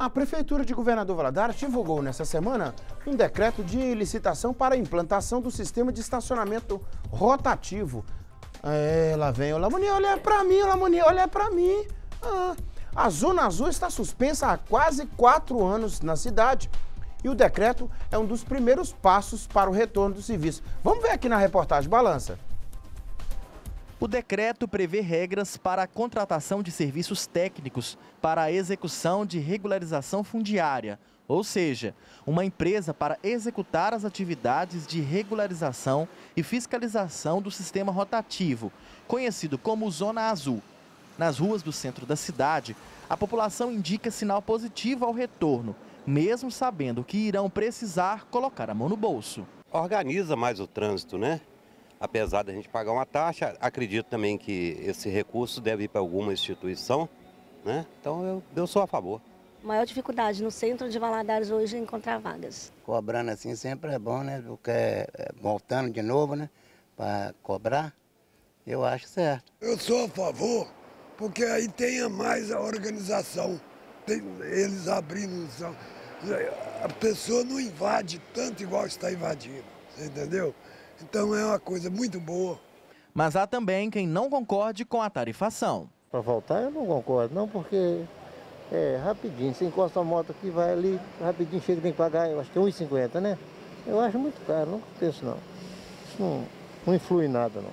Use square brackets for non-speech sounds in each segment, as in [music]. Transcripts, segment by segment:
A Prefeitura de Governador Valadares divulgou nesta semana um decreto de licitação para a implantação do sistema de estacionamento rotativo. É, lá vem o Lamoni, olha pra mim, Lamoni, olha pra mim. Ah, a Zona Azul está suspensa há quase quatro anos na cidade e o decreto é um dos primeiros passos para o retorno do serviço. Vamos ver aqui na reportagem Balança. O decreto prevê regras para a contratação de serviços técnicos para a execução de regularização fundiária, ou seja, uma empresa para executar as atividades de regularização e fiscalização do sistema rotativo, conhecido como Zona Azul. Nas ruas do centro da cidade, a população indica sinal positivo ao retorno, mesmo sabendo que irão precisar colocar a mão no bolso. Organiza mais o trânsito, né? apesar da gente pagar uma taxa, acredito também que esse recurso deve ir para alguma instituição, né? Então eu, eu sou a favor. Maior dificuldade no centro de Valadares hoje é encontrar vagas. Cobrando assim sempre é bom, né? Porque é, é voltando de novo, né? Para cobrar, eu acho certo. Eu sou a favor, porque aí tenha mais a organização. Tem, eles abrindo. A pessoa não invade tanto igual está invadindo. Você entendeu? Então é uma coisa muito boa. Mas há também quem não concorde com a tarifação. Para voltar eu não concordo, não, porque é rapidinho. Você encosta a moto aqui, vai ali, rapidinho chega, tem que pagar, eu acho que é 1,50, né? Eu acho muito caro, não compensa não. Isso não, não influi em nada não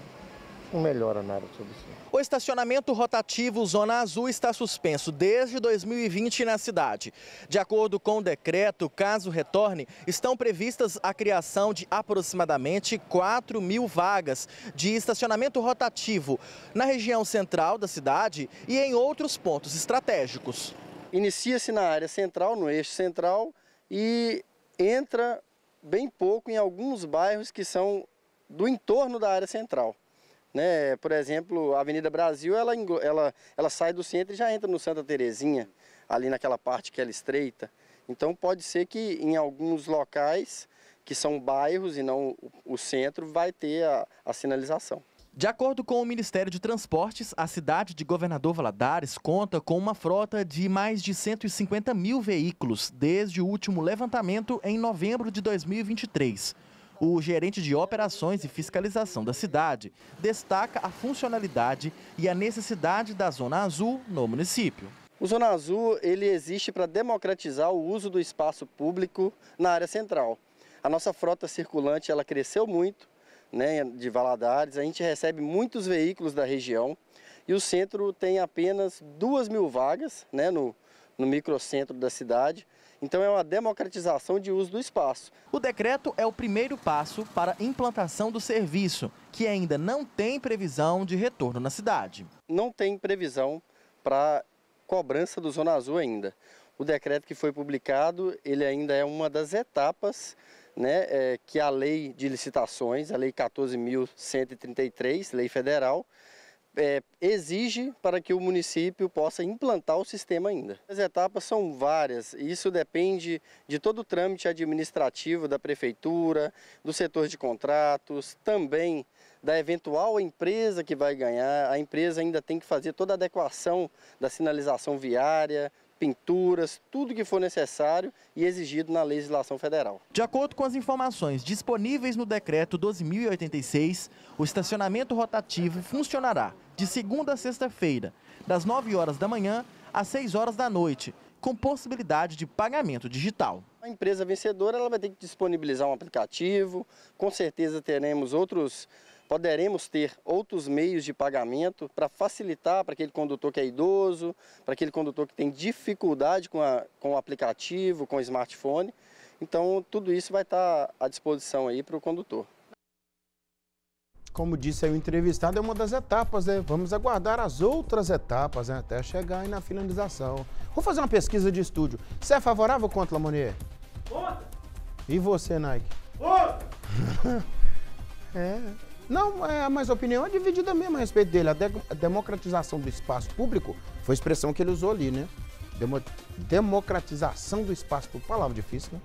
não melhora nada sobre isso. O estacionamento rotativo Zona Azul está suspenso desde 2020 na cidade. De acordo com o decreto, caso retorne, estão previstas a criação de aproximadamente 4 mil vagas de estacionamento rotativo na região central da cidade e em outros pontos estratégicos. Inicia-se na área central, no eixo central, e entra bem pouco em alguns bairros que são do entorno da área central. Né? Por exemplo, a Avenida Brasil, ela, ela, ela sai do centro e já entra no Santa Terezinha, ali naquela parte que ela estreita. Então pode ser que em alguns locais, que são bairros e não o centro, vai ter a, a sinalização. De acordo com o Ministério de Transportes, a cidade de Governador Valadares conta com uma frota de mais de 150 mil veículos desde o último levantamento em novembro de 2023. O gerente de operações e fiscalização da cidade destaca a funcionalidade e a necessidade da Zona Azul no município. O Zona Azul ele existe para democratizar o uso do espaço público na área central. A nossa frota circulante ela cresceu muito né, de Valadares, a gente recebe muitos veículos da região e o centro tem apenas duas mil vagas né, no, no microcentro da cidade. Então é uma democratização de uso do espaço. O decreto é o primeiro passo para a implantação do serviço, que ainda não tem previsão de retorno na cidade. Não tem previsão para cobrança do Zona Azul ainda. O decreto que foi publicado, ele ainda é uma das etapas né, é, que a lei de licitações, a lei 14.133, lei federal, é, exige para que o município possa implantar o sistema ainda. As etapas são várias, e isso depende de todo o trâmite administrativo da prefeitura, do setor de contratos, também da eventual empresa que vai ganhar. A empresa ainda tem que fazer toda a adequação da sinalização viária, pinturas, tudo que for necessário e exigido na legislação federal. De acordo com as informações disponíveis no decreto 12.086, o estacionamento rotativo funcionará de segunda a sexta-feira, das 9 horas da manhã às 6 horas da noite, com possibilidade de pagamento digital. A empresa vencedora ela vai ter que disponibilizar um aplicativo, com certeza teremos outros poderemos ter outros meios de pagamento para facilitar para aquele condutor que é idoso, para aquele condutor que tem dificuldade com, a, com o aplicativo, com o smartphone. Então, tudo isso vai estar tá à disposição aí para o condutor. Como disse aí o entrevistado, é uma das etapas, né? Vamos aguardar as outras etapas, né? Até chegar aí na finalização. Vou fazer uma pesquisa de estúdio. Você é favorável contra, Lamonier? Contra. E você, Nike? Contra. [laughs] é, não, é, mas a opinião é dividida mesmo a respeito dele. A, de a democratização do espaço público foi a expressão que ele usou ali, né? Demo democratização do espaço público. Palavra difícil, né?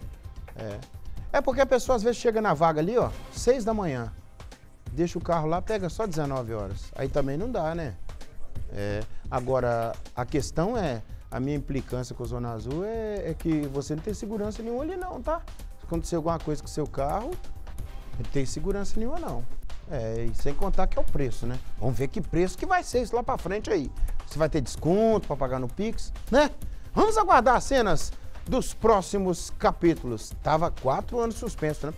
É. é porque a pessoa às vezes chega na vaga ali, ó, seis da manhã, deixa o carro lá, pega só 19 horas. Aí também não dá, né? É. Agora, a questão é, a minha implicância com a Zona Azul é, é que você não tem segurança nenhuma ali não, tá? Se acontecer alguma coisa com o seu carro, não tem segurança nenhuma não. É, e sem contar que é o preço, né? Vamos ver que preço que vai ser isso lá pra frente aí. Se vai ter desconto pra pagar no Pix, né? Vamos aguardar as cenas dos próximos capítulos. Tava quatro anos suspenso, né?